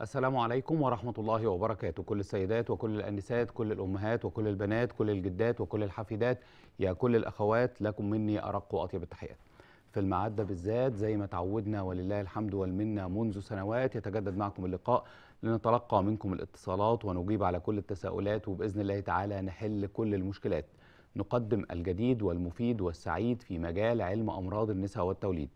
السلام عليكم ورحمة الله وبركاته كل السيدات وكل الأنسات كل الأمهات وكل البنات كل الجدات وكل الحفيدات يا كل الأخوات لكم مني أرق وأطيب التحيات في المعدة بالذات زي ما تعودنا ولله الحمد والمنة منذ سنوات يتجدد معكم اللقاء لنتلقى منكم الاتصالات ونجيب على كل التساؤلات وبإذن الله تعالى نحل كل المشكلات نقدم الجديد والمفيد والسعيد في مجال علم أمراض النساء والتوليد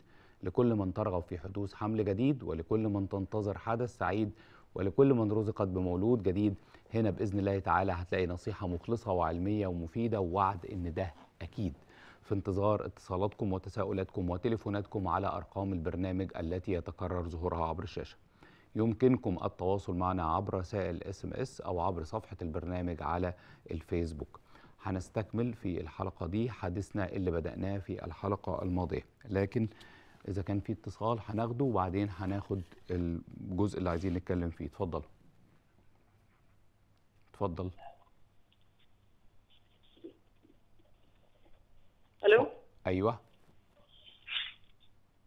لكل من ترغب في حدوث حمل جديد ولكل من تنتظر حدث سعيد ولكل من رزقت بمولود جديد هنا باذن الله تعالى هتلاقي نصيحه مخلصه وعلميه ومفيده ووعد ان ده اكيد في انتظار اتصالاتكم وتساؤلاتكم وتليفوناتكم على ارقام البرنامج التي يتكرر ظهورها عبر الشاشه يمكنكم التواصل معنا عبر رسائل اس ام اس او عبر صفحه البرنامج على الفيسبوك هنستكمل في الحلقه دي حديثنا اللي بداناه في الحلقه الماضيه لكن اذا كان في اتصال هناخده وبعدين هناخد الجزء اللي عايزين نتكلم فيه اتفضل اتفضل الو ايوه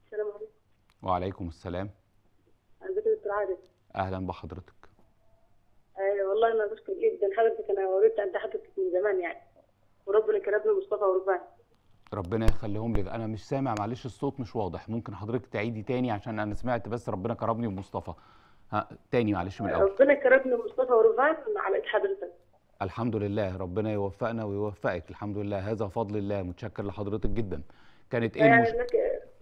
السلام عليكم وعليكم السلام ازيك يا دكتور عادل اهلا بحضرتك ايوه والله انا بشكر جدا حضرتك انا وريت انت حضرتك من زمان يعني وربنا كرمنا مصطفى ورفاعي ربنا يخليهم لي انا مش سامع معلش الصوت مش واضح ممكن حضرتك تعيدي تاني عشان انا سمعت بس ربنا كرمني ومصطفى ها تاني معلش من الاول ربنا كرمني ومصطفى ورفعت على حضرتك الحمد لله ربنا يوفقنا ويوفقك الحمد لله هذا فضل الله متشكر لحضرتك جدا كانت ايه المش... لك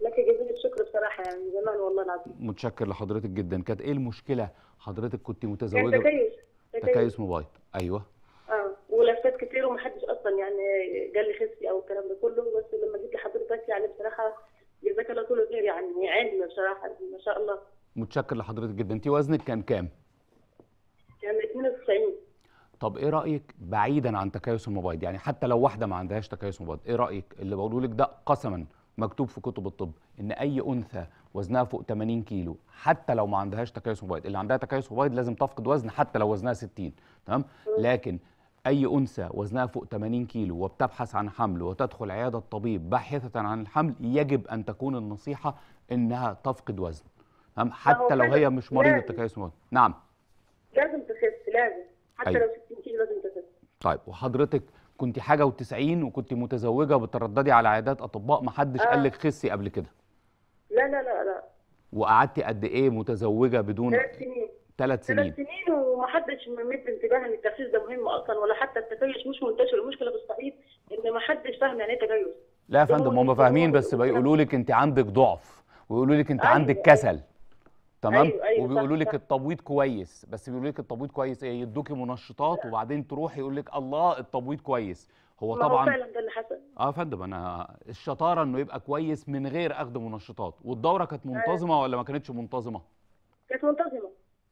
لك جزيل الشكر بصراحه يعني زمان والله العظيم متشكر لحضرتك جدا كانت ايه المشكله حضرتك كنت متزوجه تكيس تكيس موبايل ايوه ملفات كتير ومحدش اصلا يعني قال لي خسي او الكلام ده كله بس لما جيت لحضرتك يعني بصراحه جزاك الله كل خير يعني علم بصراحه ما شاء الله متشكر لحضرتك جدا انت وزنك كان كام؟ كان 92 طب ايه رايك بعيدا عن تكيس المبايض يعني حتى لو واحده ما عندهاش تكيس مبايض ايه رايك اللي بقوله لك ده قسما مكتوب في كتب الطب ان اي انثى وزنها فوق 80 كيلو حتى لو ما عندهاش تكيس مبايض اللي عندها تكيس مبايض لازم تفقد وزن حتى لو وزنها 60 تمام لكن أي أنثى وزنها فوق 80 كيلو وبتبحث عن حمل وتدخل عيادة الطبيب باحثة عن الحمل يجب أن تكون النصيحة إنها تفقد وزن حتى لو هي مش مريضة تكيس نعم لازم تخس لازم حتى أيوه. لو 60 كيلو لازم تخس طيب وحضرتك كنت حاجة و90 وكنت متزوجة بترددي على عيادات أطباء حدش آه. قال لك خسي قبل كده لا لا لا لا وقعدتي قد إيه متزوجة بدون ثلاث سنين ثلاث سنين ثلاث سنين ومحدش مد انتباه ان التخسيس ده مهم اصلا ولا حتى التكيس مش منتشر المشكله في الصعيد ان محدش فاهم يعني ايه تكيس لا يا فندم هم فاهمين بس بيقولوا لك انت عندك ضعف ويقولوا لك انت أيوة عندك كسل تمام أيوة أيوة وبيقولوا لك التبويض كويس بس بيقولوا لك التبويض كويس ايه يدوكي منشطات وبعدين تروح يقول لك الله التبويض كويس هو طبعا هو فعلا ده اللي حصل اه فندم انا الشطاره انه يبقى كويس من غير اخذ منشطات والدوره كانت أيوة. منتظمه ولا ما كانتش منتظمه كانت منتظمه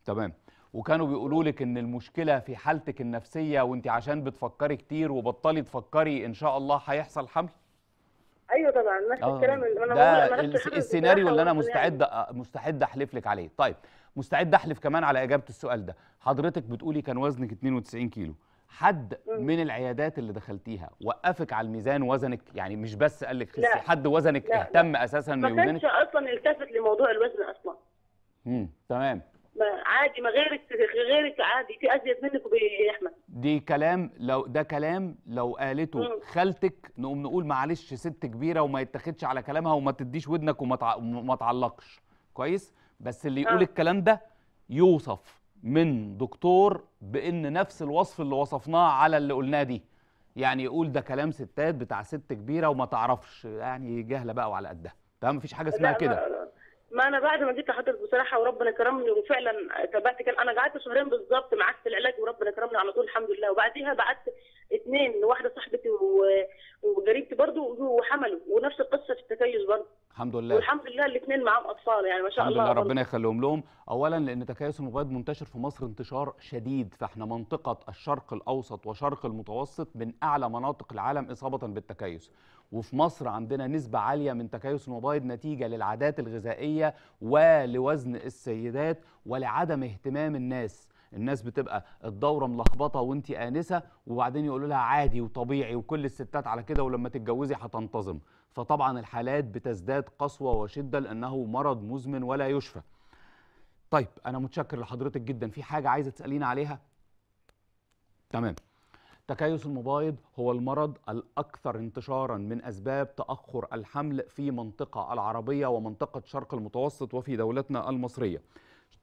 تمام وكانوا بيقولوا لك ان المشكله في حالتك النفسيه وانت عشان بتفكري كتير وبطلي تفكري ان شاء الله هيحصل حمل ايوه طبعا نفس آه. الكلام انا ده السيناريو اللي انا يعني. مستعد يعني. مستعد احلف لك عليه طيب مستعد احلف كمان على اجابه السؤال ده حضرتك بتقولي كان وزنك 92 كيلو حد من العيادات اللي دخلتيها وقفك على الميزان وزنك يعني مش بس قال لك خسي حد وزنك لا اهتم لا. اساسا بوزنك ما كانش اصلا التفت لموضوع الوزن اصلا امم تمام عادي ما غيرك غيرك عادي في ازيد منك يا احمد دي كلام لو ده كلام لو قالته مم. خالتك نقوم نقول معلش ست كبيره وما يتاخدش على كلامها وما تديش ودنك وما ما تعلقش كويس بس اللي يقول آه. الكلام ده يوصف من دكتور بان نفس الوصف اللي وصفناه على اللي قلناه دي يعني يقول ده كلام ستات بتاع ست كبيره وما تعرفش يعني جهله بقى وعلى قدها تمام مفيش حاجه اسمها كده ما انا بعد ما جيت لحضرتك بصراحه وربنا كرمني وفعلا تابعت كان انا قعدت شهرين بالظبط معاك في العلاج وربنا كرمني على طول الحمد لله وبعديها بعت اثنين لواحده صاحبتي وقريبتي برضه وحملوا ونفس القصه في التكيس برضه الحمد لله والحمد لله الاثنين معاهم اطفال يعني ما شاء الحمد الله الحمد لله ربنا يخليهم لهم اولا لان تكيس المبيض منتشر في مصر انتشار شديد فاحنا منطقه الشرق الاوسط وشرق المتوسط من اعلى مناطق العالم اصابه بالتكيس وفي مصر عندنا نسبة عالية من تكيس المبايض نتيجة للعادات الغذائية ولوزن السيدات ولعدم اهتمام الناس الناس بتبقى الدوره ملخبطه وانت انسه وبعدين يقولوا لها عادي وطبيعي وكل الستات على كده ولما تتجوزي هتنتظم فطبعا الحالات بتزداد قسوه وشده لانه مرض مزمن ولا يشفى طيب انا متشكر لحضرتك جدا في حاجه عايزه تسألين عليها تمام تكيس المبايض هو المرض الأكثر انتشارا من أسباب تأخر الحمل في منطقة العربية ومنطقة شرق المتوسط وفي دولتنا المصرية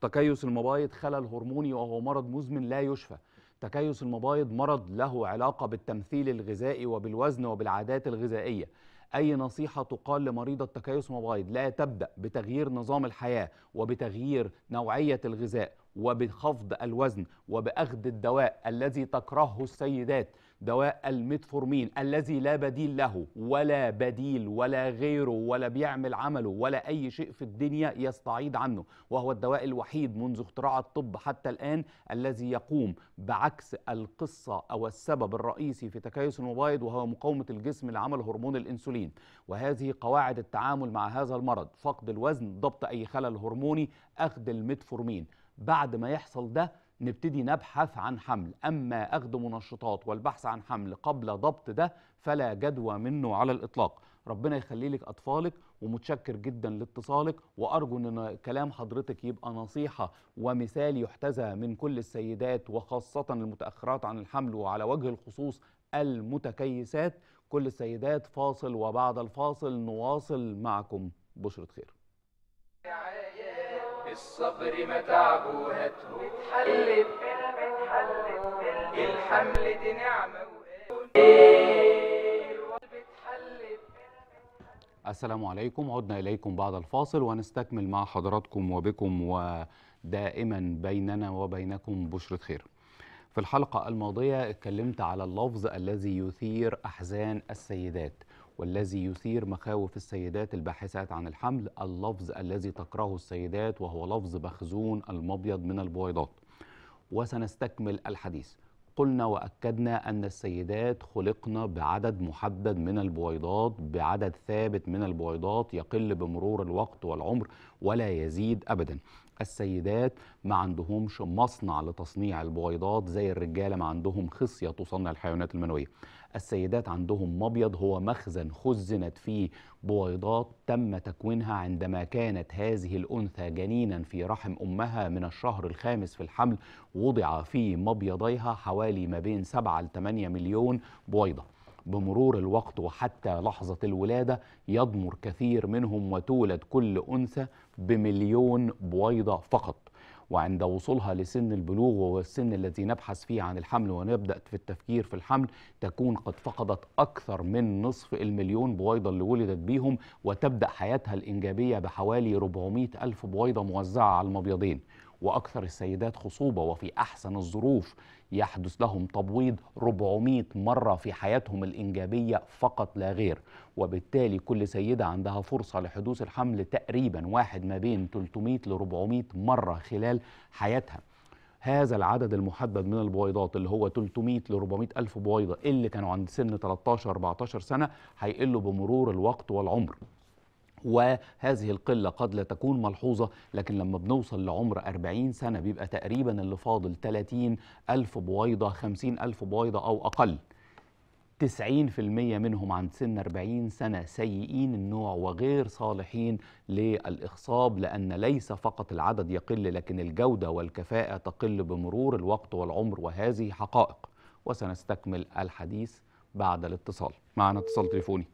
تكيس المبايض خلل هرموني وهو مرض مزمن لا يشفى تكيس المبايض مرض له علاقة بالتمثيل الغذائي وبالوزن وبالعادات الغذائية أي نصيحة تقال لمريضة تكيس مبايض لا تبدأ بتغيير نظام الحياة وبتغيير نوعية الغذاء وبخفض الوزن وبأخذ الدواء الذي تكرهه السيدات دواء الميتفورمين الذي لا بديل له ولا بديل ولا غيره ولا بيعمل عمله ولا أي شيء في الدنيا يستعيد عنه وهو الدواء الوحيد منذ اختراع الطب حتى الآن الذي يقوم بعكس القصة أو السبب الرئيسي في تكيس المبايض وهو مقاومة الجسم لعمل هرمون الأنسولين وهذه قواعد التعامل مع هذا المرض فقد الوزن ضبط أي خلل هرموني أخذ الميتفورمين بعد ما يحصل ده نبتدي نبحث عن حمل أما أخذ منشطات والبحث عن حمل قبل ضبط ده فلا جدوى منه على الإطلاق ربنا يخلي لك أطفالك ومتشكر جدا لاتصالك وأرجو أن كلام حضرتك يبقى نصيحة ومثال يحتذى من كل السيدات وخاصة المتأخرات عن الحمل وعلى وجه الخصوص المتكيسات كل السيدات فاصل وبعد الفاصل نواصل معكم بشرة خير الصبر متعب وهاته اتحلت الحمل دي نعمة السلام عليكم عدنا إليكم بعد الفاصل ونستكمل مع حضراتكم وبكم ودائما بيننا وبينكم بشرة خير في الحلقة الماضية اتكلمت على اللفظ الذي يثير أحزان السيدات والذي يثير مخاوف السيدات الباحثات عن الحمل اللفظ الذي تكرهه السيدات وهو لفظ بخزون المبيض من البويضات وسنستكمل الحديث قلنا وأكدنا أن السيدات خلقنا بعدد محدد من البويضات بعدد ثابت من البويضات يقل بمرور الوقت والعمر ولا يزيد أبدا السيدات ما عندهمش مصنع لتصنيع البويضات زي الرجالة ما عندهم خصية تصنع الحيوانات المنوية السيدات عندهم مبيض هو مخزن خزنت فيه بويضات تم تكوينها عندما كانت هذه الأنثى جنينا في رحم أمها من الشهر الخامس في الحمل وضع في مبيضيها حوالي ما بين 7 ل 8 مليون بويضة بمرور الوقت وحتى لحظة الولادة يضمر كثير منهم وتولد كل أنثى بمليون بويضة فقط وعند وصولها لسن البلوغ وهو السن الذي نبحث فيه عن الحمل ونبدأ في التفكير في الحمل تكون قد فقدت أكثر من نصف المليون بويضة اللي ولدت بيهم وتبدأ حياتها الإنجابية بحوالي 400 ألف بويضة موزعة على المبيضين وأكثر السيدات خصوبة وفي أحسن الظروف يحدث لهم تبويض 400 مرة في حياتهم الإنجابية فقط لا غير وبالتالي كل سيدة عندها فرصة لحدوث الحمل تقريبا واحد ما بين 300 ل 400 مرة خلال حياتها هذا العدد المحدد من البويضات اللي هو 300 ل 400 ألف بويضة اللي كانوا عند سن 13-14 سنة هيقلوا بمرور الوقت والعمر وهذه القلة قد لا تكون ملحوظة لكن لما بنوصل لعمر 40 سنة بيبقى تقريبا اللي فاضل 30 ألف بويضة 50 ألف بويضة أو أقل 90% منهم عند سن 40 سنة سيئين النوع وغير صالحين للإخصاب لأن ليس فقط العدد يقل لكن الجودة والكفاءة تقل بمرور الوقت والعمر وهذه حقائق وسنستكمل الحديث بعد الاتصال معنا اتصال تليفوني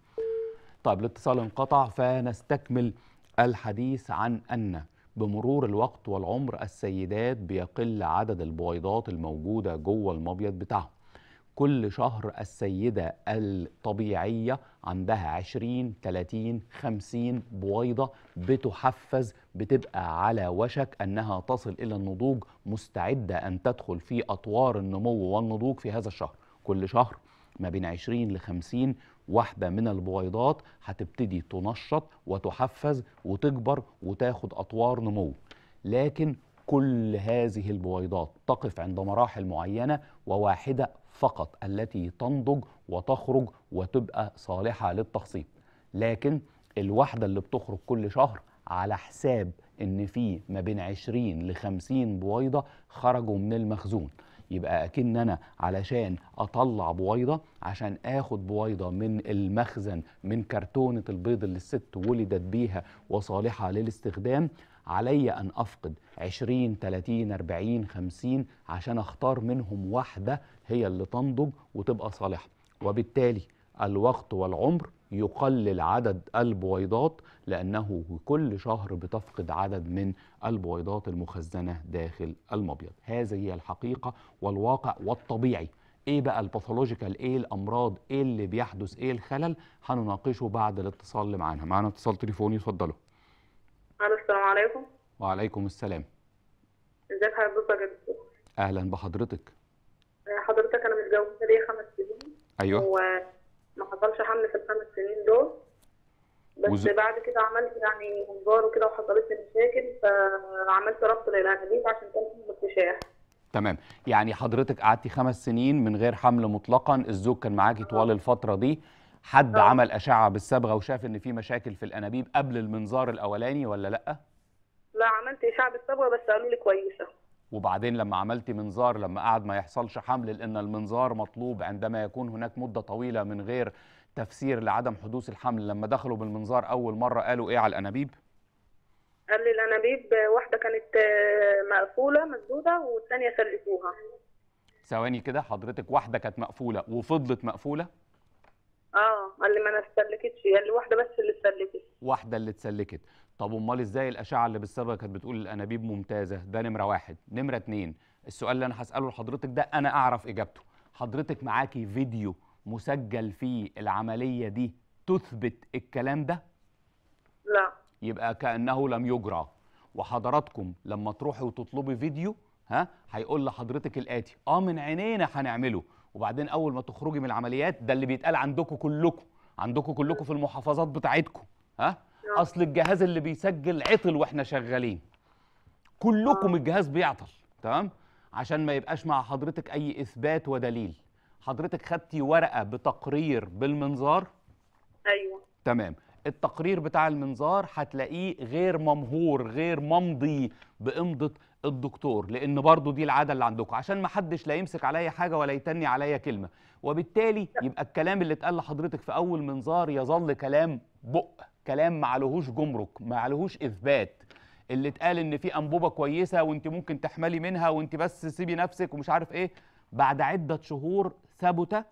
طيب الاتصال انقطع فنستكمل الحديث عن أن بمرور الوقت والعمر السيدات بيقل عدد البويضات الموجودة جوه المبيض بتاعهم كل شهر السيدة الطبيعية عندها 20 30 50 بويضة بتحفز بتبقى على وشك أنها تصل إلى النضوج مستعدة أن تدخل في أطوار النمو والنضوج في هذا الشهر كل شهر ما بين 20 ل 50 واحدة من البويضات هتبتدي تنشط وتحفز وتكبر وتاخد أطوار نمو لكن كل هذه البويضات تقف عند مراحل معينة وواحدة فقط التي تنضج وتخرج وتبقى صالحة للتخصيب لكن الواحدة اللي بتخرج كل شهر على حساب ان في ما بين 20 ل 50 بويضه خرجوا من المخزون يبقى اكن انا علشان اطلع بويضه عشان اخد بويضه من المخزن من كرتونه البيض اللي الست ولدت بيها وصالحه للاستخدام علي ان افقد 20 30 40 50 عشان اختار منهم واحده هي اللي تنضج وتبقى صالحه وبالتالي الوقت والعمر يقلل عدد البويضات لأنه كل شهر بتفقد عدد من البويضات المخزنة داخل المبيض هذه هي الحقيقة والواقع والطبيعي ايه بقى الباثولوجيكال ايه الامراض ايه اللي بيحدث ايه الخلل هنناقشه بعد الاتصال اللي معانا معانا اتصال تليفوني اتفضلوا السلام عليكم وعليكم السلام ازيك حضرتك يا دكتور اهلا بحضرتك حضرتك انا متجوزه ليا خمس سنين ايوه و... ما حصلش حمل في الخمس سنين دول بس وز... بعد كده عملت يعني انذار وكده وحصلت لي مشاكل فعملت ربط للانابيب عشان كان في اكتشاف تمام يعني حضرتك قعدتي خمس سنين من غير حمل مطلقا الزوج كان معاكي طوال آه. الفتره دي حد أوه. عمل اشعه بالصبغه وشاف ان في مشاكل في الانابيب قبل المنظار الاولاني ولا لا لا عملت اشعه بالصبغه بس قالوا لي كويسه وبعدين لما عملتي منظار لما قعد ما يحصلش حمل لأن المنظار مطلوب عندما يكون هناك مدة طويلة من غير تفسير لعدم حدوث الحمل لما دخلوا بالمنظار أول مرة قالوا إيه على الأنابيب؟ قال لي الأنابيب واحدة كانت آه، مقفولة مسدودة والثانية سلكوها ثواني كده حضرتك واحدة كانت مقفولة وفضلت مقفولة؟ اه قال لي ما انا اتسلكتش قال لي واحده بس اللي اتسلكت واحده اللي اتسلكت طب امال ازاي الاشعه اللي بالصبغه كانت بتقول الانابيب ممتازه ده نمره واحد نمره اتنين السؤال اللي انا هساله لحضرتك ده انا اعرف اجابته حضرتك معاكي فيديو مسجل فيه العمليه دي تثبت الكلام ده لا يبقى كانه لم يجرى وحضراتكم لما تروحي وتطلبي فيديو ها هيقول لحضرتك الاتي اه من عينينا هنعمله وبعدين اول ما تخرجي من العمليات ده اللي بيتقال عندكم كلكم عندكم كلكم في المحافظات بتاعتكم ها اصل الجهاز اللي بيسجل عطل واحنا شغالين كلكم آه. الجهاز بيعطل تمام عشان ما يبقاش مع حضرتك اي اثبات ودليل حضرتك خدتي ورقه بتقرير بالمنظار ايوه تمام التقرير بتاع المنظار هتلاقيه غير ممهور غير ممضي بامضه الدكتور لان برضو دي العاده اللي عندكم عشان ما حدش لا يمسك عليا حاجه ولا يتني عليا كلمه وبالتالي يبقى الكلام اللي اتقال لحضرتك في اول منظار يظل كلام بق كلام ما عليهوش جمرك ما عليهوش اثبات اللي اتقال ان في انبوبه كويسه وانت ممكن تحملي منها وانت بس سيبي نفسك ومش عارف ايه بعد عده شهور ثبت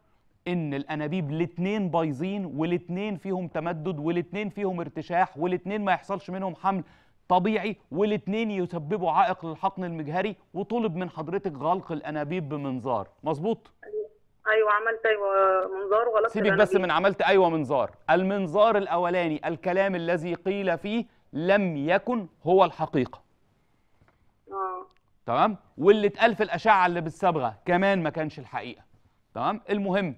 ان الانابيب الاثنين بايظين والاثنين فيهم تمدد والاثنين فيهم ارتشاح والاثنين ما يحصلش منهم حمل طبيعي والاثنين يسببوا عائق للحقن المجهري وطلب من حضرتك غلق الانابيب بمنظار مظبوط ايوه عملت ايوه منظار وغلطت سيبك بس من عملت ايوه منظار المنظار الاولاني الكلام الذي قيل فيه لم يكن هو الحقيقه اه تمام واللي اتقال في الاشعه اللي بالصبغه كمان ما كانش الحقيقه تمام المهم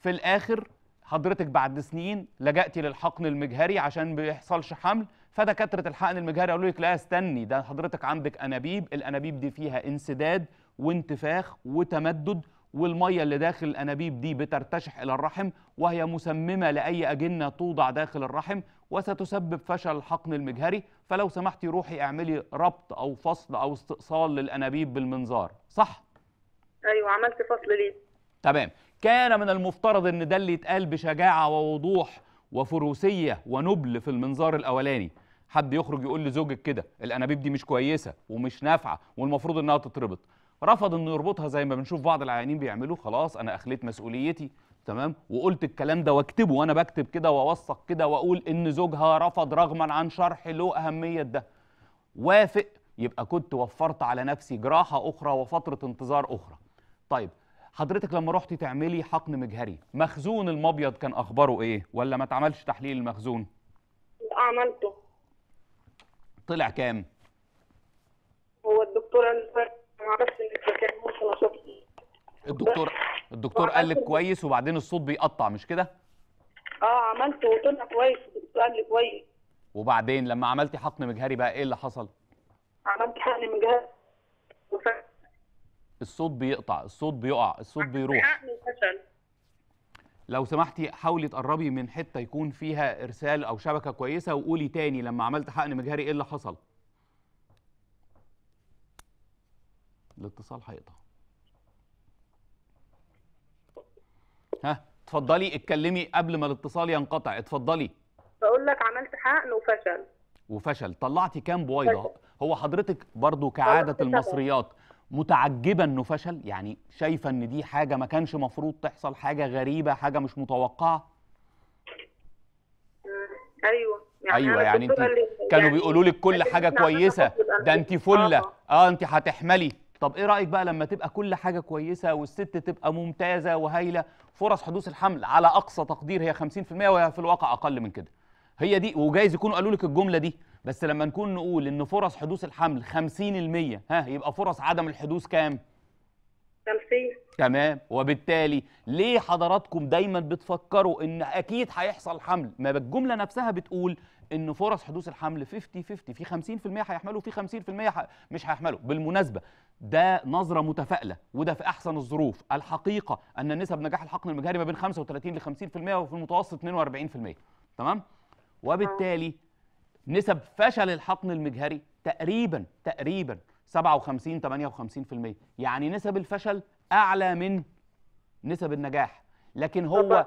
في الاخر حضرتك بعد سنين لجأتي للحقن المجهري عشان بيحصلش حمل فدكاتره الحقن المجهري قالوا لك لا استني ده حضرتك عندك انابيب الانابيب دي فيها انسداد وانتفاخ وتمدد والميه اللي داخل الانابيب دي بترتشح الى الرحم وهي مسممه لاي اجنه توضع داخل الرحم وستسبب فشل الحقن المجهري فلو سمحتي روحي اعملي ربط او فصل او استئصال للانابيب بالمنظار صح ايوه عملت فصل ليه تمام كان من المفترض ان ده اللي يتقال بشجاعه ووضوح وفروسيه ونبل في المنظار الاولاني حد يخرج يقول لزوجك كده الانابيب دي مش كويسه ومش نافعه والمفروض انها تتربط رفض انه يربطها زي ما بنشوف بعض العيانين بيعملوا خلاص انا اخليت مسؤوليتي تمام وقلت الكلام ده واكتبه وانا بكتب كده واوثق كده واقول ان زوجها رفض رغما عن شرح له اهميه ده وافق يبقى كنت وفرت على نفسي جراحه اخرى وفتره انتظار اخرى طيب حضرتك لما رحتي تعملي حقن مجهري مخزون المبيض كان اخباره ايه ولا ما اتعملش تحليل المخزون عملته طلع كام هو الدكتوره اللي الدكتور الدكتور قال لك كويس وبعدين الصوت بيقطع مش كده؟ اه عملته وطلع كويس الدكتور قال لي كويس وبعدين لما عملتي حقن مجهري بقى ايه اللي حصل؟ عملت حقن مجهري الصوت بيقطع الصوت بيقع الصوت بيروح لو سمحتي حاولي تقربي من حته يكون فيها ارسال او شبكه كويسه وقولي تاني لما عملت حقن مجهري ايه اللي حصل الاتصال هيقطع ها اتفضلي اتكلمي قبل ما الاتصال ينقطع اتفضلي بقول لك عملت حقن وفشل وفشل طلعتي كام بويضه هو حضرتك برضو كعاده المصريات متعجبه انه فشل يعني شايفه ان دي حاجه ما كانش مفروض تحصل حاجه غريبه حاجه مش متوقعه ايوه يعني ايوه يعني انت كانوا يعني بيقولوا لك يعني كل حاجه كويسه ده انت فله اه, آه، انت هتحملي طب ايه رايك بقى لما تبقى كل حاجه كويسه والست تبقى ممتازه وهايله فرص حدوث الحمل على اقصى تقدير هي 50% وهي في الواقع اقل من كده هي دي وجايز يكونوا قالوا لك الجمله دي بس لما نكون نقول ان فرص حدوث الحمل 50% ها يبقى فرص عدم الحدوث كام 50 تمام وبالتالي ليه حضراتكم دايما بتفكروا ان اكيد هيحصل حمل ما الجمله نفسها بتقول ان فرص حدوث الحمل 50 50 في 50% هيحملوا في 50% مش هيحملوا بالمناسبه ده نظره متفائله وده في احسن الظروف الحقيقه ان نسب نجاح الحقن المجهري ما بين 35 ل 50% وفي المتوسط 42% تمام وبالتالي نسب فشل الحقن المجهري تقريبا تقريبا 57 58% يعني نسب الفشل اعلى من نسب النجاح لكن هو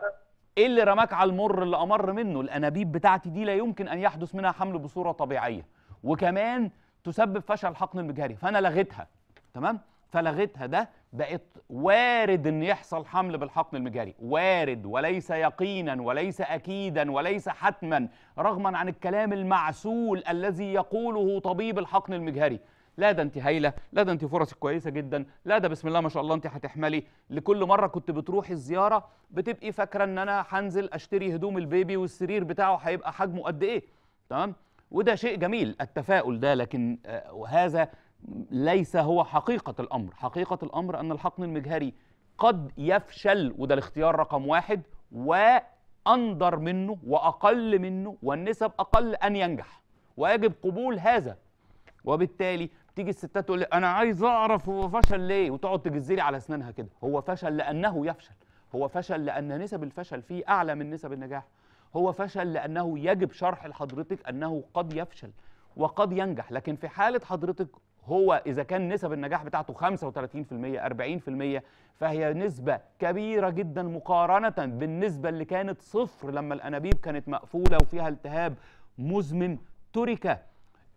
ايه اللي رماك على المر اللي امر منه الانابيب بتاعتي دي لا يمكن ان يحدث منها حمل بصوره طبيعيه وكمان تسبب فشل الحقن المجهري فانا لغيتها تمام فلغتها ده بقت وارد ان يحصل حمل بالحقن المجاري وارد وليس يقينا وليس اكيدا وليس حتما رغما عن الكلام المعسول الذي يقوله طبيب الحقن المجهري لا ده انت هايله لا ده انت فرصك كويسه جدا لا ده بسم الله ما شاء الله انت هتحملي لكل مره كنت بتروحي الزياره بتبقي فاكره ان انا هنزل اشتري هدوم البيبي والسرير بتاعه هيبقى حجمه قد ايه تمام وده شيء جميل التفاؤل ده لكن آه ليس هو حقيقة الأمر حقيقة الأمر أن الحقن المجهري قد يفشل وده الاختيار رقم واحد وأندر منه وأقل منه والنسب أقل أن ينجح ويجب قبول هذا وبالتالي تيجي الستات تقول لي انا عايز اعرف هو فشل ليه وتقعد تجزلي على اسنانها كده هو فشل لانه يفشل هو فشل لان نسب الفشل فيه اعلى من نسب النجاح هو فشل لانه يجب شرح لحضرتك انه قد يفشل وقد ينجح لكن في حاله حضرتك هو إذا كان نسب النجاح بتاعته 35% 40% فهي نسبة كبيرة جدا مقارنة بالنسبة اللي كانت صفر لما الأنابيب كانت مقفولة وفيها التهاب مزمن ترك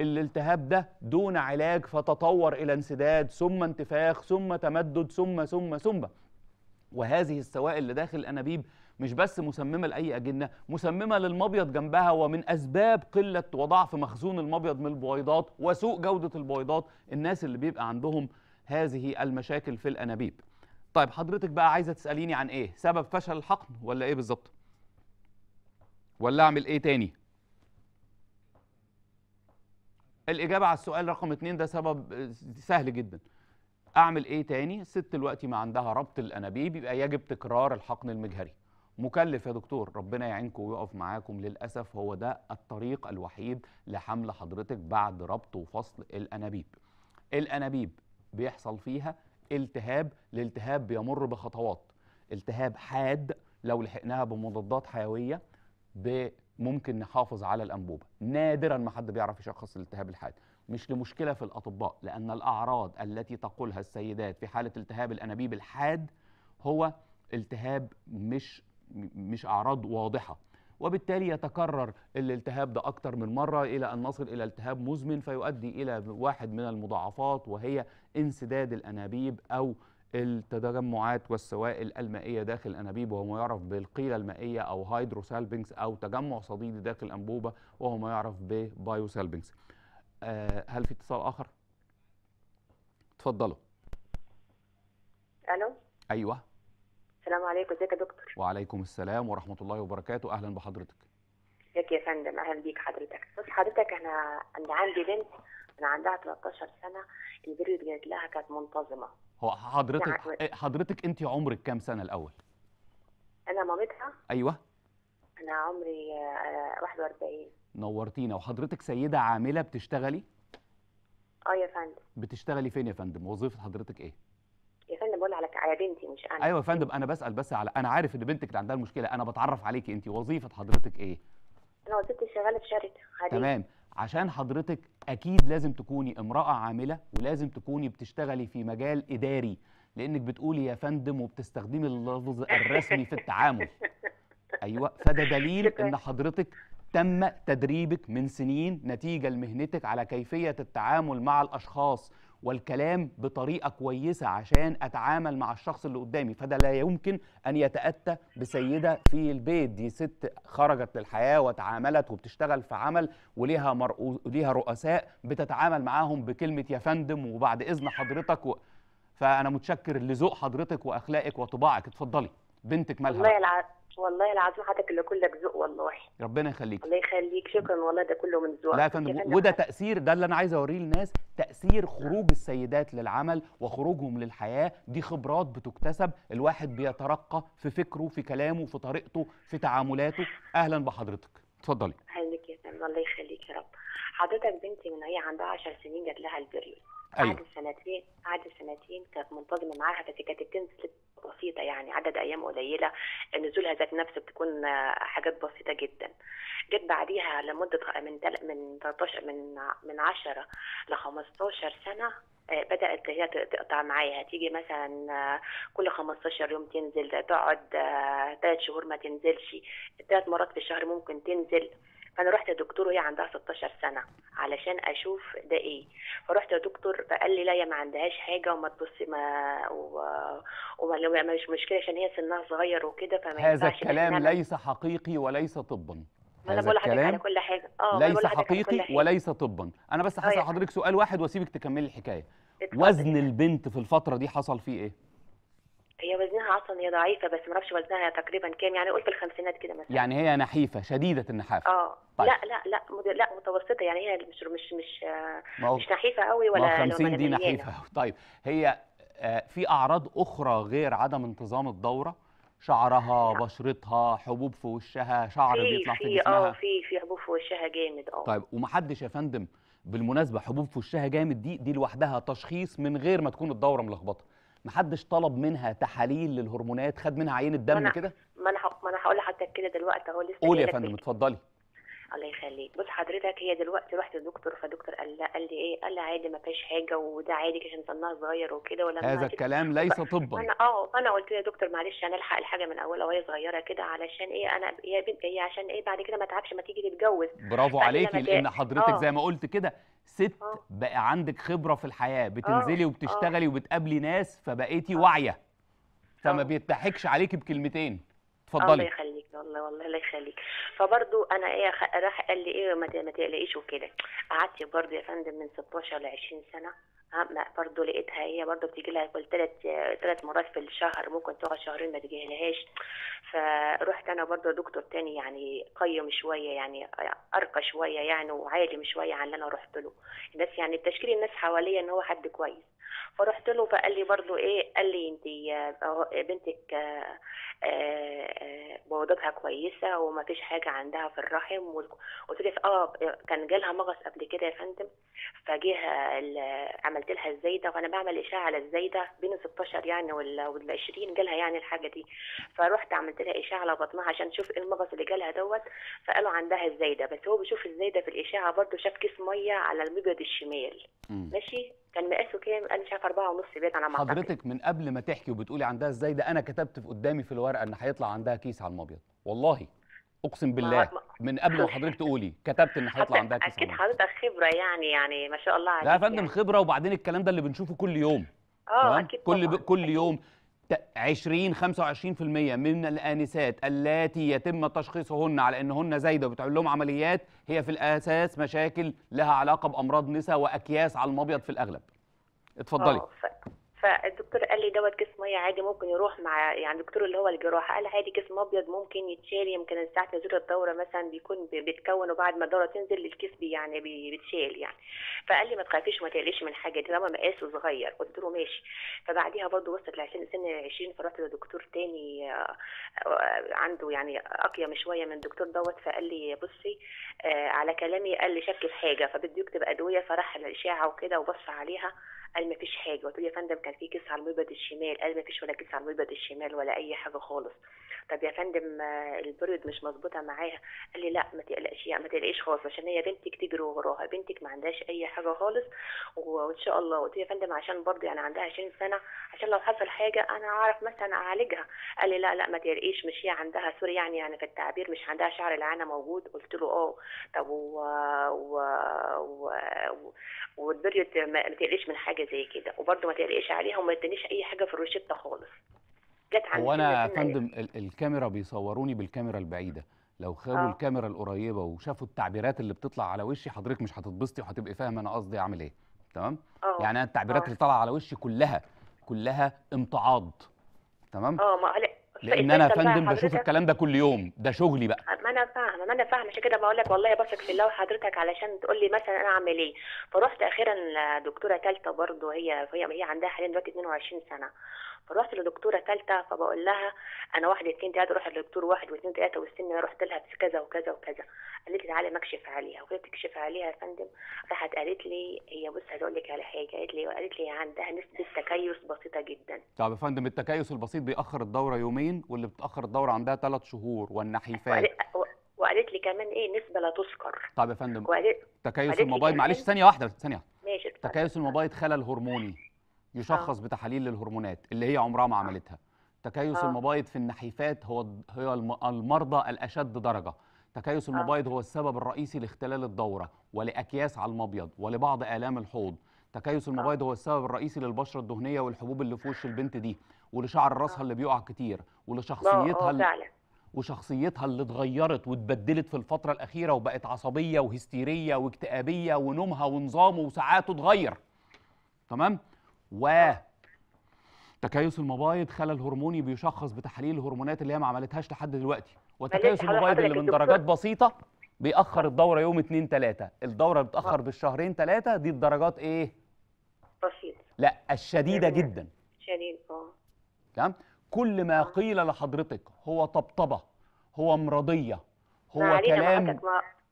الالتهاب ده دون علاج فتطور إلى انسداد ثم انتفاخ ثم تمدد ثم ثم ثم وهذه السوائل اللي داخل الأنابيب مش بس مسممه لاي اجنه مسممه للمبيض جنبها ومن اسباب قله وضعف مخزون المبيض من البويضات وسوء جوده البويضات الناس اللي بيبقى عندهم هذه المشاكل في الانابيب طيب حضرتك بقى عايزه تساليني عن ايه سبب فشل الحقن ولا ايه بالظبط ولا اعمل ايه تاني الاجابه على السؤال رقم اتنين ده سبب سهل جدا اعمل ايه تاني الست دلوقتي ما عندها ربط الانابيب يبقى يجب تكرار الحقن المجهري مكلف يا دكتور ربنا يعينكم ويقف معاكم للأسف هو ده الطريق الوحيد لحمل حضرتك بعد ربط وفصل الأنابيب الأنابيب بيحصل فيها التهاب الالتهاب بيمر بخطوات التهاب حاد لو لحقناها بمضادات حيوية ممكن نحافظ على الأنبوبة نادرا ما حد بيعرف يشخص الالتهاب الحاد مش لمشكلة في الأطباء لأن الأعراض التي تقولها السيدات في حالة التهاب الأنابيب الحاد هو التهاب مش مش أعراض واضحة وبالتالي يتكرر الالتهاب ده أكتر من مرة إلى أن نصل إلى التهاب مزمن فيؤدي إلى واحد من المضاعفات وهي انسداد الأنابيب أو التجمعات والسوائل المائية داخل الأنابيب وهو ما يعرف بالقيلة المائية أو هيدروسالبنكس أو تجمع صديدي داخل الأنبوبة وهو ما يعرف ببايوسالبنكس آه هل في اتصال آخر؟ اتفضلوا ألو أيوه السلام عليكم ازيك يا دكتور وعليكم السلام ورحمه الله وبركاته اهلا بحضرتك ازيك يا فندم اهلا بيك حضرتك بص حضرتك انا انا عندي بنت انا عندها 13 سنه البريود جات لها كانت منتظمه هو حضرتك يعني إيه، حضرتك انت عمرك كام سنه الاول انا مامتها ايوه انا عمري 41 آه، نورتينا وحضرتك سيده عامله بتشتغلي اه يا فندم بتشتغلي فين يا فندم وظيفه حضرتك ايه انا بقول على على بنتي مش انا ايوه يا فندم انا بسال بس على انا عارف ان بنتك اللي عندها المشكله انا بتعرف عليكي انت وظيفه حضرتك ايه انا وظيفتي شغاله في شركه تمام عشان حضرتك اكيد لازم تكوني امراه عامله ولازم تكوني بتشتغلي في مجال اداري لانك بتقولي يا فندم وبتستخدمي اللفظ الرسمي في التعامل ايوه فده دليل ان حضرتك تم تدريبك من سنين نتيجه لمهنتك على كيفيه التعامل مع الاشخاص والكلام بطريقه كويسه عشان اتعامل مع الشخص اللي قدامي فده لا يمكن ان يتاتى بسيده في البيت دي ست خرجت للحياه وتعاملت وبتشتغل في عمل وليها مرؤو... ليها رؤساء بتتعامل معاهم بكلمه يا فندم وبعد اذن حضرتك و... فانا متشكر لذوق حضرتك واخلاقك وطباعك اتفضلي بنتك مالها الله والله العظيم حضرتك اللي كلك ذوق والله ربنا يخليك الله يخليك شكرا والله ده كله من ذوقك لا كان وده تاثير ده اللي انا عايز اوريه للناس تاثير خروج السيدات للعمل وخروجهم للحياه دي خبرات بتكتسب الواحد بيترقى في فكره في كلامه في طريقته في تعاملاته اهلا بحضرتك اتفضلي خليك يا فندم الله يخليك يا رب حضرتك بنتي من هي عندها 10 سنين جات لها البريود أيوة. عادي سنتين عادي سنتين كانت منتظمه معاها بس كانت بتنزل بسيطه يعني عدد ايام قليله نزولها ذات نفسه بتكون حاجات بسيطه جدا جت بعديها لمده من دل... من 13 من من 10 ل 15 سنه آه، بدات هي تقطع معايا تيجي مثلا آه، كل 15 يوم تنزل تقعد ثلاث آه، شهور ما تنزلش ثلاث مرات في الشهر ممكن تنزل فانا رحت لدكتور وهي عندها 16 سنه علشان اشوف ده ايه فرحت لدكتور فقال لي لا هي ما عندهاش حاجه وما تبصي ما و... يعني مش مشكله عشان هي سنها صغير وكده فما هذا الكلام ليس حقيقي وليس طبا انا بقول لحضرتك على كل حاجه اه ليس حقيقي وليس طبا انا بس آه، هسال حضرتك سؤال واحد واسيبك تكملي الحكايه وزن البنت في الفتره دي حصل فيه ايه هي وزنها اصلا هي ضعيفه بس ما اعرفش وزنها تقريبا كام يعني قلت في الخمسينات كده مثلا يعني هي نحيفه شديده النحافه اه طيب. لا لا لا مد... لا متوسطه يعني هي مش مش مش مش نحيفه قوي ولا 50 دي نحيفه طيب هي آه، في اعراض اخرى غير عدم انتظام الدوره شعرها لا. بشرتها حبوب في وشها شعر فيه بيطلع في جسمها اه في في حبوب في وشها جامد اه طيب ومحدش يا فندم بالمناسبه حبوب في وشها جامد دي دي لوحدها تشخيص من غير ما تكون الدوره ملخبطه محدش طلب منها تحاليل للهرمونات خد منها عينه دم كده ما انا ما انا هقول لحضرتك كده دلوقتي اهو لسه قولي يا فندم اتفضلي الله يخليك بص حضرتك هي دلوقتي رحت للدكتور فالدكتور قال لا قال لي ايه قال لي عادي ما فيش حاجه وده عادي عشان سنها صغير وكده ولا هذا الكلام ليس طبا انا اه فانا قلت له يا دكتور معلش هنلحق الحاجه من اولها وهي صغيره كده علشان ايه انا هي هي عشان ايه بعد كده ما تعبش ما تيجي تتجوز برافو عليكي لان آه. حضرتك زي ما قلت كده ست آه. بقى عندك خبره في الحياه آه. بتنزلي وبتشتغلي وبتقابلي ناس فبقيتي واعيه فما بيضحكش عليكي بكلمتين تفضلي الله يخليك والله والله الله يخليك فبرضه انا ايه راح قال لي ايه ما تقلقيش وكده قعدت برضه يا فندم من 16 ل 20 سنه برضه لقيتها هي برضه بتيجي لها كل ثلاث ثلاث مرات في الشهر ممكن تقعد شهرين ما تجي لهاش فرحت انا برضه دكتور تاني يعني قيم شويه يعني ارقى شويه يعني وعالم شويه عن اللي انا رحت له الناس يعني تشكيل الناس حواليا ان هو حد كويس فرحت له فقال لي برضو ايه قال لي انت بنتك آه، آه، بوضتها كويسه وما فيش حاجه عندها في الرحم قلت له اه كان جالها مغص قبل كده يا فندم فجه عملت لها الزايده وانا بعمل اشعه على الزايده بين 16 يعني وال 20 جالها يعني الحاجه دي فرحت عملت لها اشعه على بطنها عشان اشوف ايه المغص اللي جالها دوت فقالوا عندها الزايده بس هو بيشوف الزايده في الاشعه برضو شاف كيس ميه على المبيض الشمال ماشي كان مقاسه كام؟ قال عارف اربعه ونص بيت على ما حضرتك من قبل ما تحكي وبتقولي عندها ازاي ده انا كتبت في قدامي في الورقه ان هيطلع عندها كيس على المبيض والله اقسم بالله من قبل ما حضرتك تقولي كتبت ان هيطلع عندها كيس اكيد حضرتك خبره يعني يعني ما شاء الله عليك لا يا فندم يعني. خبره وبعدين الكلام ده اللي بنشوفه كل يوم اه اكيد كل طبعا. كل يوم 20 25% من الانسات اللاتي يتم تشخيصهن على انهن زايده وبتعمل لهم عمليات هي في الاساس مشاكل لها علاقه بامراض نساء واكياس على المبيض في الاغلب. اتفضلي. آه، فالدكتور قال لي دوت ميه عادي ممكن يروح مع يعني الدكتور اللي هو الجراحة قال عادي جسم ابيض ممكن يتشال يمكن ساعة نزول الدورة مثلا بيكون بيتكون وبعد ما الدورة تنزل الكيس يعني بيتشال يعني فقال لي ما تخافيش وما تقلقيش من حاجة طالما مقاسه صغير قلت له ماشي فبعديها برضه وصلت لعشرين سن 20 فرحت لدكتور تاني آه، عنده يعني اقيم شويه من الدكتور دوت فقال لي بصي آه، على كلامي قال لي شك في حاجه فبده يكتب ادويه فراح الاشاعه وكده وبص عليها قال ما فيش حاجه قلت له يا فندم كان في كيس على المبيض الشمال قال ما فيش ولا كيس على المبيض الشمال ولا اي حاجه خالص طب يا فندم آه، البرد مش مظبوطه معاها قال لي لا ما تقلقش يا يعني ما تقلقيش خالص عشان هي بنتك تجري وراها بنتك ما عندهاش اي حاجه خالص وان شاء الله قلت له يا فندم عشان برضه يعني عندها 20 سنه عشان لو حصل حاجه انا اعرف مثلا اعالجها قال لي لا لا ما تقلقيش مش هي عندها سوري يعني يعني في التعبير مش عندها شعر العانه موجود قلت له اه طب و و و, و... والبريود ما تقلقيش من حاجه زي كده وبرده ما تقلقش عليها وما تدنيش اي حاجه في الروشته خالص جت عندي وانا يا فندم الكاميرا بيصوروني بالكاميرا البعيده لو خدوا آه. الكاميرا القريبه وشافوا التعبيرات اللي بتطلع على وشي حضرتك مش هتتبسطي وهتبقي فاهمه انا قصدي اعمل ايه تمام أوه. يعني انا التعبيرات أوه. اللي طالعه على وشي كلها كلها امتعاض تمام اه ما طيب لان انا فندم بشوف الكلام ده كل يوم ده شغلي بقى ما انا فاهمه ما انا فاهمه عشان كده بقول لك والله بثق في الله وحضرتك علشان تقول لي مثلا انا اعمل ايه فرحت اخيرا لدكتوره ثالثه برضه هي هي عندها حاليا دلوقتي 22 سنه فروحت لدكتوره ثالثه فبقول لها انا واحد اتنين تلاته روح لدكتور واحد واتنين تلاته والسن رحت لها في كذا وكذا وكذا قالت لي تعالي مكشف عليها وهي بتكشف عليها يا فندم راحت قالت لي هي بص عايزه اقول لك على حاجه قالت لي قالت لي عندها نسبه تكيس بسيطه جدا طب يا فندم التكيس البسيط بيأخر الدوره يومين واللي بتأخر الدوره عندها ثلاث شهور والنحيفات وقالت لي كمان ايه نسبه لا تذكر طب يا فندم تكيس الموبايل معلش ثانيه واحده ثانيه ماشي تكيس الموبايل خلل هرموني يشخص آه. بتحاليل للهرمونات اللي هي عمرها ما عملتها تكيس آه. المبايض في النحيفات هو هي المرضى الاشد درجه تكيس آه. المبايض هو السبب الرئيسي لاختلال الدوره ولاكياس على المبيض ولبعض الام الحوض تكيس آه. المبايض هو السبب الرئيسي للبشره الدهنيه والحبوب اللي في وش البنت دي ولشعر راسها اللي بيقع كتير ولشخصيتها اللي وشخصيتها اللي اتغيرت واتبدلت في الفتره الاخيره وبقت عصبيه وهستيريه واكتئابيه ونومها ونظامه وساعاته اتغير تمام و تكيس المبايض خلل هرموني بيشخص بتحليل الهرمونات اللي هي ما عملتهاش لحد دلوقتي وتكيس المبايض اللي من درجات بسيطه بيأخر الدوره يوم 2 3 الدوره اللي بتأخر آه. بالشهرين 3 دي الدرجات ايه بسيطه لا الشديده جدا شديد اه تمام كل ما آه. قيل لحضرتك هو طبطبه هو مرضيه هو كلام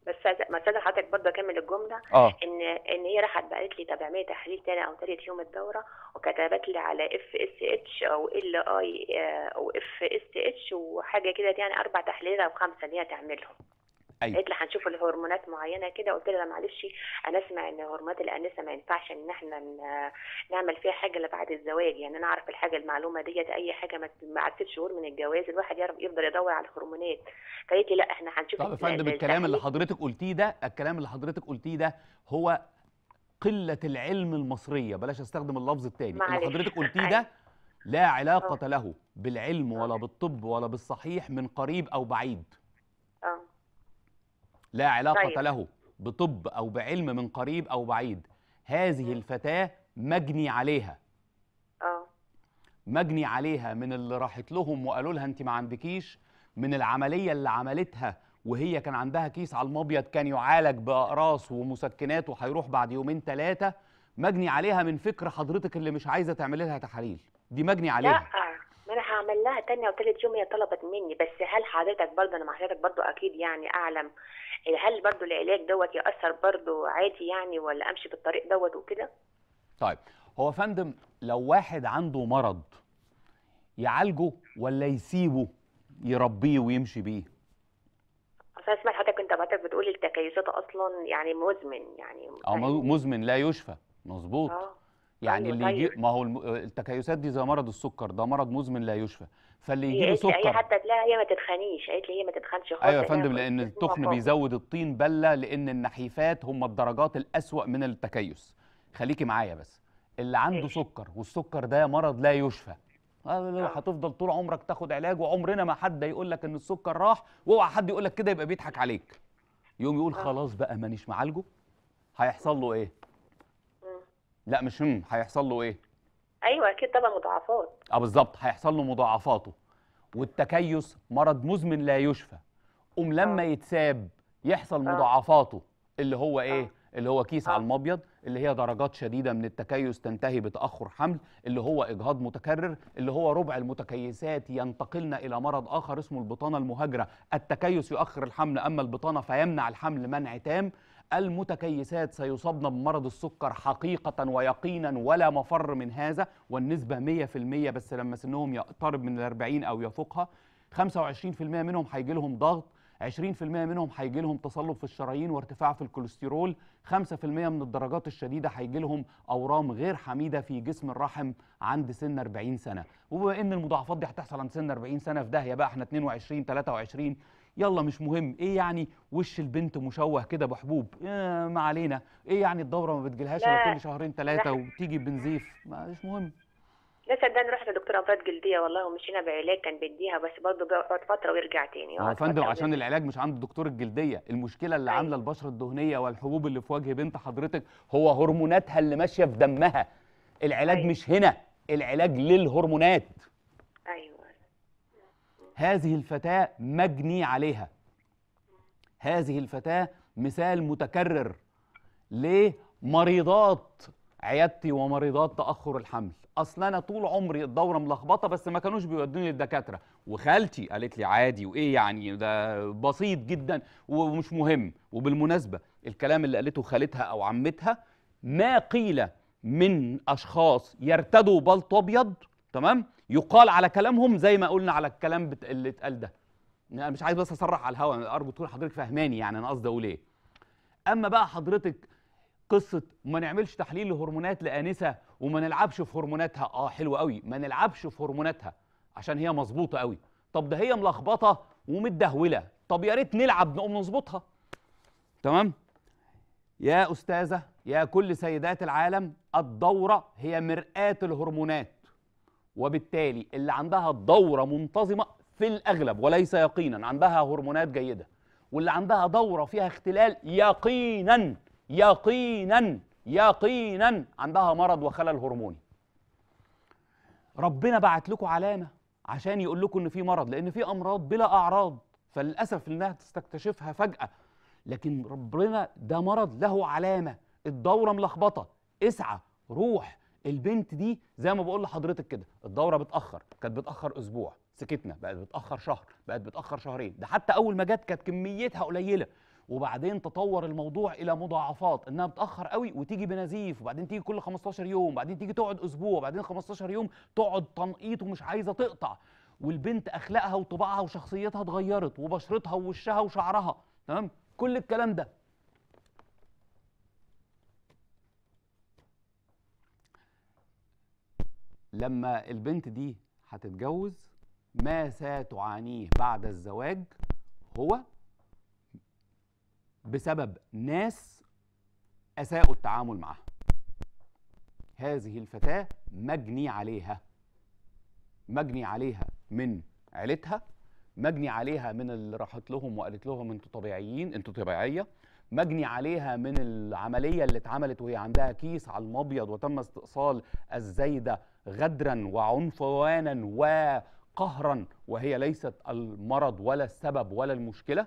بس ما استاذ حضرتك برضه اكمل الجمله أوه. ان ان هي راحت قالت لي طب اعملي تحليل تاني او ثالث يوم الدوره وكتبت لي على اف اس اتش او ال اي آه، او اف اس اتش وحاجه كده يعني اربع تحليلات او خمسه اللي هي تعملهم أيوة. قالت لي هنشوف الهرمونات معينه كده قلت لها معلش انا اسمع ان هرمونات الانسه ما ينفعش ان احنا نعمل فيها حاجه الا بعد الزواج يعني انا اعرف الحاجه المعلومه ديت اي حاجه ما بعد ست شهور من الجواز الواحد يعرف يفضل يدور على الهرمونات فقالت لي لا احنا هنشوف طب يا فندم الكلام اللي حضرتك قلتيه ده الكلام اللي حضرتك قلتيه ده هو قله العلم المصريه بلاش استخدم اللفظ التاني اللي حضرتك قلتيه أيوة. ده لا علاقه آه. له بالعلم ولا بالطب ولا بالصحيح من قريب او بعيد لا علاقة طيب. له بطب أو بعلم من قريب أو بعيد هذه الفتاة مجني عليها آه. مجني عليها من اللي راحت لهم وقالوا لها أنت ما عندكيش من العملية اللي عملتها وهي كان عندها كيس على المبيض كان يعالج بأقراص ومسكنات وهيروح بعد يومين ثلاثة مجني عليها من فكر حضرتك اللي مش عايزة تعملي لها تحاليل دي مجني عليها لا عملناها تاني او تالت يوم هي طلبت مني بس هل حضرتك برضه انا مع حضرتك برضه اكيد يعني اعلم هل برضه العلاج دوت ياثر برضه عادي يعني ولا امشي بالطريق دوت وكده؟ طيب هو فندم لو واحد عنده مرض يعالجه ولا يسيبه يربيه ويمشي بيه؟ اصل اسمع حضرتك انت حضرتك بتقول التكيسات اصلا يعني مزمن يعني اه مزمن لا يشفى مظبوط اه يعني أيوة اللي يجي أيوة. ما هو التكيسات دي زي مرض السكر ده مرض مزمن لا يشفى فاللي يجي له إيه، سكر هي حتى لا هي ما تتخنيش قالت لي هي ما تتخنش خالص ايوه يا فندم لان التخن بيزود الطين بله لان النحيفات هم الدرجات الاسوا من التكيس خليكي معايا بس اللي عنده إيه؟ سكر والسكر ده مرض لا يشفى آه، آه. هتفضل طول عمرك تاخد علاج وعمرنا ما حد يقول لك ان السكر راح واوعى حد يقول لك كده يبقى بيضحك عليك يوم يقول آه. خلاص بقى مانيش معالجه هيحصل له ايه لا مش هم هيحصل له ايه ايوه اكيد طبعا مضاعفات اه بالظبط هيحصل له مضاعفاته والتكيس مرض مزمن لا يشفى قوم لما آه. يتساب يحصل آه. مضاعفاته اللي هو ايه آه. اللي هو كيس على المبيض اللي هي درجات شديده من التكيس تنتهي بتاخر حمل اللي هو اجهاض متكرر اللي هو ربع المتكيسات ينتقلن الى مرض اخر اسمه البطانه المهاجره التكيس يؤخر الحمل اما البطانه فيمنع الحمل منع تام المتكيسات سيصابن بمرض السكر حقيقة ويقينا ولا مفر من هذا والنسبة 100% بس لما سنهم يقترب من الأربعين أو يفوقها 25% منهم هيجي لهم ضغط 20% منهم هيجي لهم تصلب في الشرايين وارتفاع في الكوليسترول 5% من الدرجات الشديدة هيجي لهم أورام غير حميدة في جسم الرحم عند سن 40 سنة وبما إن المضاعفات دي هتحصل عند سن 40 سنة في داهية بقى احنا 22 23 يلا مش مهم ايه يعني وش البنت مشوه كده بحبوب إيه ما علينا ايه يعني الدوره ما بتجيلهاش الا كل شهرين ثلاثه وبتيجي بنزيف مش مهم لا صدقني رحت لدكتور امراض جلديه والله ومشينا بعلاج كان بيديها بس برضه بيقعد فتره ويرجع تاني اه فندم عشان العلاج مش عند دكتور الجلديه المشكله اللي طيب. عامله البشره الدهنيه والحبوب اللي في وجه بنت حضرتك هو هرموناتها اللي ماشيه في دمها العلاج أي. طيب. مش هنا العلاج للهرمونات هذه الفتاة مجني عليها هذه الفتاة مثال متكرر لمريضات عيادتي ومريضات تأخر الحمل أصل أنا طول عمري الدورة ملخبطة بس ما كانوش بيودوني للدكاترة وخالتي قالت لي عادي وإيه يعني ده بسيط جدا ومش مهم وبالمناسبة الكلام اللي قالته خالتها أو عمتها ما قيل من أشخاص يرتدوا بلط أبيض تمام يقال على كلامهم زي ما قلنا على الكلام بت... اللي اتقال ده انا مش عايز بس اصرح على الهواء ارجو تقول حضرتك فهماني يعني انا قصدي اقول ايه اما بقى حضرتك قصه ما نعملش تحليل لهرمونات لانسه وما نلعبش في هرموناتها اه حلو قوي ما نلعبش في هرموناتها عشان هي مظبوطه قوي طب ده هي ملخبطه ومتدهوله طب يا ريت نلعب نقوم نظبطها تمام يا استاذه يا كل سيدات العالم الدوره هي مرآة الهرمونات وبالتالي اللي عندها دورة منتظمة في الأغلب وليس يقينا عندها هرمونات جيدة واللي عندها دورة فيها اختلال يقينا يقينا يقينا عندها مرض وخلل هرموني ربنا بعت لكم علامة عشان يقول لكم إن في مرض لأن في أمراض بلا أعراض فللأسف إنها تستكتشفها فجأة لكن ربنا ده مرض له علامة الدورة ملخبطة اسعى روح البنت دي زي ما بقول لحضرتك كده الدوره بتاخر كانت بتاخر اسبوع سكتنا بقت بتاخر شهر بقت بتاخر شهرين ده حتى اول ما جت كانت كميتها قليله وبعدين تطور الموضوع الى مضاعفات انها بتاخر قوي وتيجي بنزيف وبعدين تيجي كل 15 يوم وبعدين تيجي تقعد اسبوع وبعدين 15 يوم تقعد تنقيط ومش عايزه تقطع والبنت اخلاقها وطباعها وشخصيتها اتغيرت وبشرتها ووشها وشعرها تمام كل الكلام ده لما البنت دي هتتجوز ما ستعانيه بعد الزواج هو بسبب ناس أساءوا التعامل معها هذه الفتاة مجني عليها مجني عليها من عيلتها مجني عليها من اللي راحت لهم وقالت لهم انتوا طبيعيين انتوا طبيعيه مجني عليها من العملية اللي اتعملت وهي عندها كيس على المبيض وتم استئصال الزايدة غدرا وعنفوانا وقهرا وهي ليست المرض ولا السبب ولا المشكلة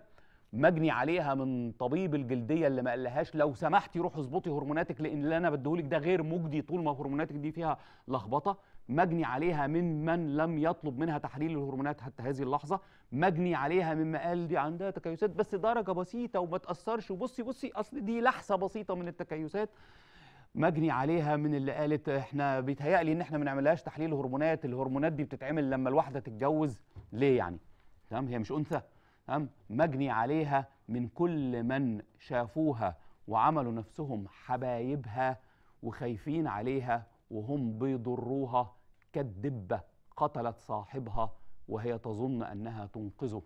مجني عليها من طبيب الجلدية اللي ما قالهاش لو سمحتي روحي اظبطي هرموناتك لأن اللي أنا بديهولك ده غير مجدي طول ما هرموناتك دي فيها لخبطة مجني عليها ممن لم يطلب منها تحليل الهرمونات حتى هذه اللحظه مجني عليها مما قال دي عندها تكيسات بس درجه بسيطه وما تاثرش وبصي بصي اصل دي لحظه بسيطه من التكيسات مجني عليها من اللي قالت احنا بيتهيألي ان احنا ما بنعملهاش تحليل هرمونات الهرمونات دي بتتعمل لما الواحده تتجوز ليه يعني تمام هي مش انثى تمام مجني عليها من كل من شافوها وعملوا نفسهم حبايبها وخايفين عليها وهم بيضروها كالدبة قتلت صاحبها وهي تظن أنها تنقذه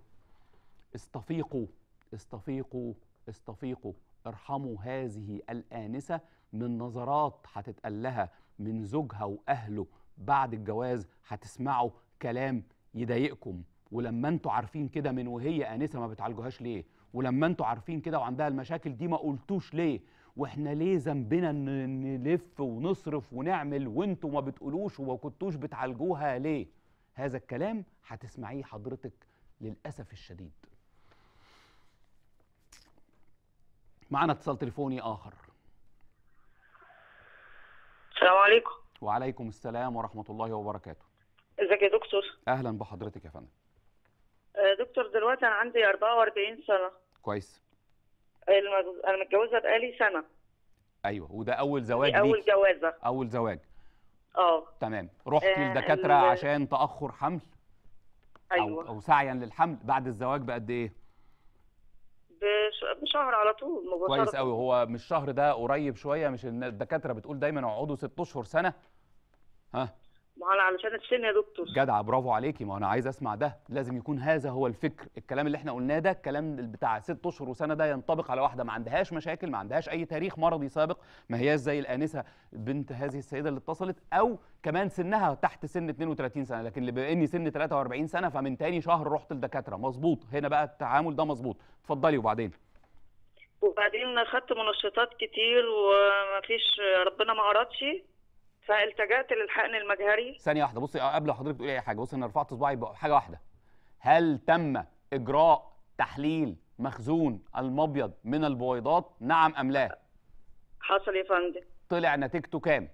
استفيقوا استفيقوا استفيقوا ارحموا هذه الآنسة من نظرات هتتقلها من زوجها وأهله بعد الجواز هتسمعوا كلام يضايقكم ولما انتوا عارفين كده من وهي آنسة ما بتعالجوهاش ليه ولما انتوا عارفين كده وعندها المشاكل دي ما قلتوش ليه واحنا ليه ذنبنا نلف ونصرف ونعمل وانتوا ما بتقولوش وما كنتوش بتعالجوها ليه هذا الكلام هتسمعيه حضرتك للاسف الشديد معنا اتصال تليفوني اخر السلام عليكم وعليكم السلام ورحمه الله وبركاته ازيك يا دكتور اهلا بحضرتك يا فندم آه، دكتور دلوقتي انا عندي 44 سنه كويس انا متجوزه بقالي سنه ايوه وده اول زواج دي اول جوازه اول زواج اه تمام رحتي لدكاتره آه عشان تاخر حمل ايوه او, سعيا للحمل بعد الزواج بقد ايه بشهر على طول مباشره كويس قوي هو مش الشهر ده قريب شويه مش الدكاتره بتقول دايما اقعدوا ست اشهر سنه ها على علشان السن يا دكتور جدع برافو عليكي ما انا عايز اسمع ده لازم يكون هذا هو الفكر الكلام اللي احنا قلناه ده الكلام بتاع ست اشهر وسنه ده ينطبق على واحده ما عندهاش مشاكل ما عندهاش اي تاريخ مرضي سابق ما هياش زي الانسه بنت هذه السيده اللي اتصلت او كمان سنها تحت سن 32 سنه لكن اللي بما اني سن 43 سنه فمن تاني شهر رحت لدكاتره مظبوط هنا بقى التعامل ده مظبوط اتفضلي وبعدين وبعدين خدت منشطات كتير ومفيش ربنا ما عرضش فالتجأت للحقن المجهري ثانيه واحده بصي آه، قبل حضرتك تقولي اي حاجه بصي انا رفعت صباعي بحاجه واحده هل تم اجراء تحليل مخزون المبيض من البويضات نعم ام لا حصل يا فندم طلع نتيجته كام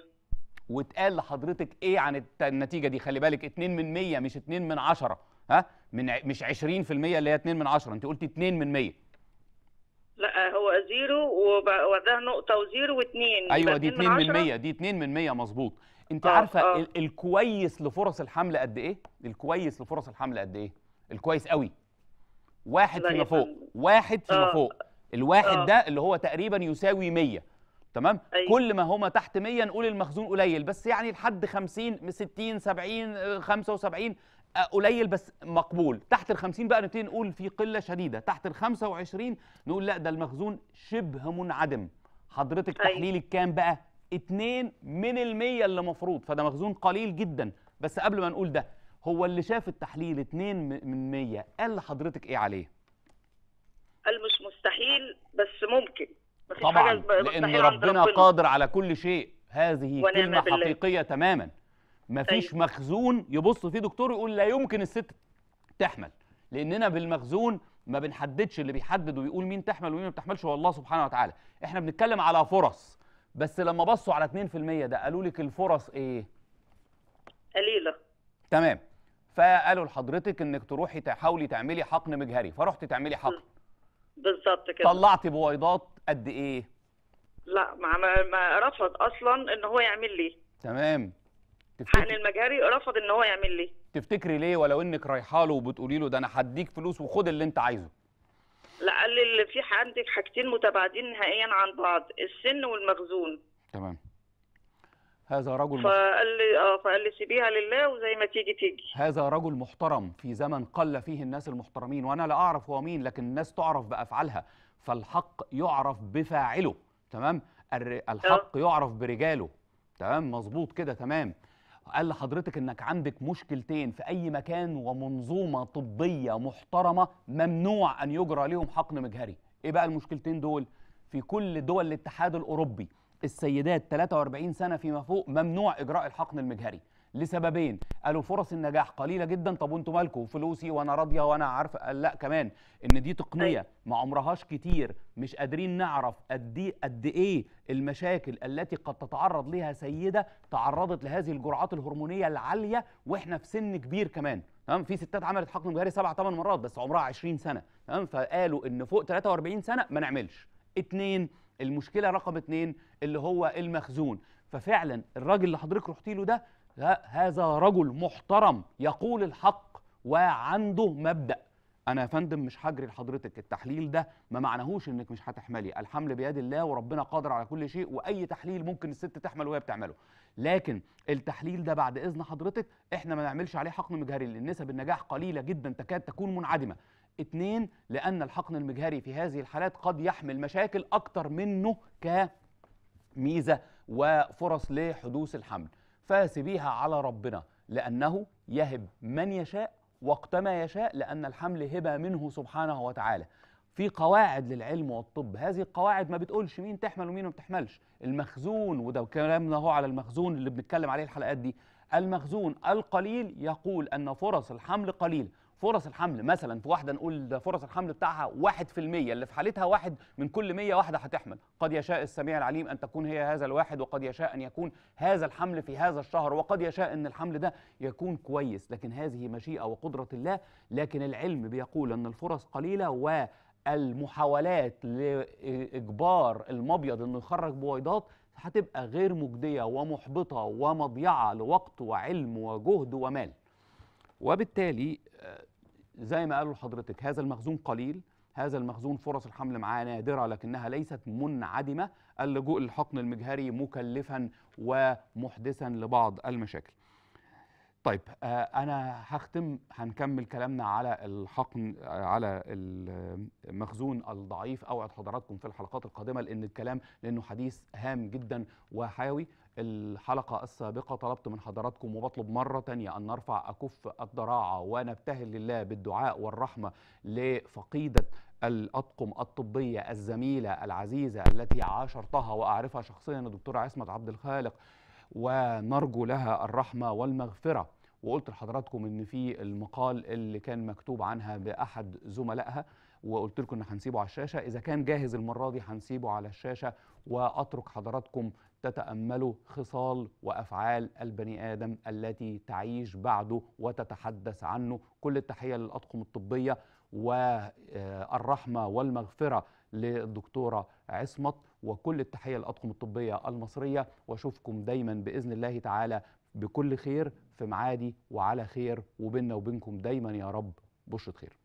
2% واتقال لحضرتك ايه عن النتيجه دي خلي بالك 2 من 100 مش 2 من 10 ها من مش 20% اللي هي 2 من 10 انت قلتي 2 من 100 لا هو زيرو وده نقطة وزيرو واثنين ايوه دي 2 من 100 دي 2 من 100 مظبوط انت آه عارفة آه. الكويس لفرص الحمل قد ايه؟ الكويس لفرص الحمل قد ايه؟ الكويس قوي واحد فيما فوق واحد فيما آه. فوق الواحد آه. ده اللي هو تقريبا يساوي 100 تمام أيوة. كل ما هما تحت 100 نقول المخزون قليل بس يعني لحد 50 60 70 75 قليل بس مقبول تحت ال 50 بقى نبتدي نقول في قله شديده تحت ال 25 نقول لا ده المخزون شبه منعدم حضرتك أيوة. طيب. تحليلك كام بقى 2 من المية اللي مفروض فده مخزون قليل جدا بس قبل ما نقول ده هو اللي شاف التحليل 2 من 100 قال لحضرتك ايه عليه قال مش مستحيل بس ممكن طبعا لان ربنا, ربنا قادر على كل شيء هذه كلمه حقيقيه تماما مفيش طيب. أيوة. مخزون يبص فيه دكتور يقول لا يمكن الست تحمل لاننا بالمخزون ما بنحددش اللي بيحدد ويقول مين تحمل ومين ما بتحملش هو الله سبحانه وتعالى احنا بنتكلم على فرص بس لما بصوا على 2% ده قالوا لك الفرص ايه قليله تمام فقالوا لحضرتك انك تروحي تحاولي تعملي حقن مجهري فرحتي تعملي حقن بالظبط كده طلعتي بويضات قد ايه لا ما, ما رفض اصلا ان هو يعمل لي تمام حقن المجهري رفض ان هو يعمل لي تفتكري ليه ولو انك رايحه له وبتقولي له ده انا هديك فلوس وخد اللي انت عايزه لا قال لي اللي في عندك حاجتين متباعدين نهائيا عن بعض السن والمخزون تمام هذا رجل فقال لي اه فقال لي سيبيها لله وزي ما تيجي تيجي هذا رجل محترم في زمن قل فيه الناس المحترمين وانا لا اعرف هو مين لكن الناس تعرف بافعالها فالحق يعرف بفاعله تمام الحق آه. يعرف برجاله تمام مظبوط كده تمام قال لحضرتك انك عندك مشكلتين في اي مكان ومنظومه طبيه محترمه ممنوع ان يجرى لهم حقن مجهري ايه بقى المشكلتين دول في كل دول الاتحاد الاوروبي السيدات 43 سنه فيما فوق ممنوع اجراء الحقن المجهري لسببين قالوا فرص النجاح قليله جدا طب وانتوا مالكم فلوسي وانا راضيه وانا عارفه قال لا كمان ان دي تقنيه طيب. ما عمرهاش كتير مش قادرين نعرف قد إيه- قد ايه المشاكل التي قد تتعرض لها سيده تعرضت لهذه الجرعات الهرمونيه العاليه واحنا في سن كبير كمان تمام في ستات عملت حقن جوهري سبع ثمان مرات بس عمرها 20 سنه تمام فقالوا ان فوق 43 سنه ما نعملش اتنين المشكله رقم اتنين اللي هو المخزون ففعلا الراجل اللي حضرتك رحتي له ده لا هذا رجل محترم يقول الحق وعنده مبدأ انا يا فندم مش هجري لحضرتك التحليل ده ما معناهوش انك مش هتحملي الحمل بيد الله وربنا قادر على كل شيء واي تحليل ممكن الست تحمل وهي بتعمله لكن التحليل ده بعد اذن حضرتك احنا ما نعملش عليه حقن مجهري لان نسب النجاح قليله جدا تكاد تكون منعدمه اثنين لان الحقن المجهري في هذه الحالات قد يحمل مشاكل اكتر منه كميزه وفرص لحدوث الحمل بيها على ربنا لأنه يهب من يشاء وقتما يشاء لأن الحمل هبة منه سبحانه وتعالى في قواعد للعلم والطب هذه القواعد ما بتقولش مين تحمل ومين ما بتحملش المخزون وده كلامنا هو على المخزون اللي بنتكلم عليه الحلقات دي المخزون القليل يقول أن فرص الحمل قليل فرص الحمل مثلا في واحده نقول ده فرص الحمل بتاعها 1% اللي في حالتها واحد من كل 100 واحده هتحمل قد يشاء السميع العليم ان تكون هي هذا الواحد وقد يشاء ان يكون هذا الحمل في هذا الشهر وقد يشاء ان الحمل ده يكون كويس لكن هذه مشيئه وقدره الله لكن العلم بيقول ان الفرص قليله و المحاولات لاجبار المبيض انه يخرج بويضات هتبقى غير مجديه ومحبطه ومضيعه لوقت وعلم وجهد ومال وبالتالي آه، زي ما قالوا لحضرتك هذا المخزون قليل هذا المخزون فرص الحمل معاه نادرة لكنها ليست منعدمة اللجوء للحقن المجهري مكلفا ومحدثا لبعض المشاكل طيب آه، أنا هختم هنكمل كلامنا على الحقن آه، على المخزون الضعيف أوعد حضراتكم في الحلقات القادمة لأن الكلام لأنه حديث هام جدا وحيوي الحلقة السابقة طلبت من حضراتكم وبطلب مرة تانية أن نرفع أكف الضراعة ونبتهل لله بالدعاء والرحمة لفقيدة الأطقم الطبية الزميلة العزيزة التي عاشرتها وأعرفها شخصيا الدكتورة عصمت عبد الخالق ونرجو لها الرحمة والمغفرة وقلت لحضراتكم ان في المقال اللي كان مكتوب عنها باحد زملائها وقلت لكم ان هنسيبه على الشاشه اذا كان جاهز المره دي هنسيبه على الشاشه واترك حضراتكم تتامل خصال وافعال البني ادم التي تعيش بعده وتتحدث عنه كل التحيه للاطقم الطبيه والرحمه والمغفره للدكتوره عصمت وكل التحيه للاطقم الطبيه المصريه واشوفكم دايما باذن الله تعالى بكل خير في معادي وعلى خير وبيننا وبينكم دايما يا رب بشرة خير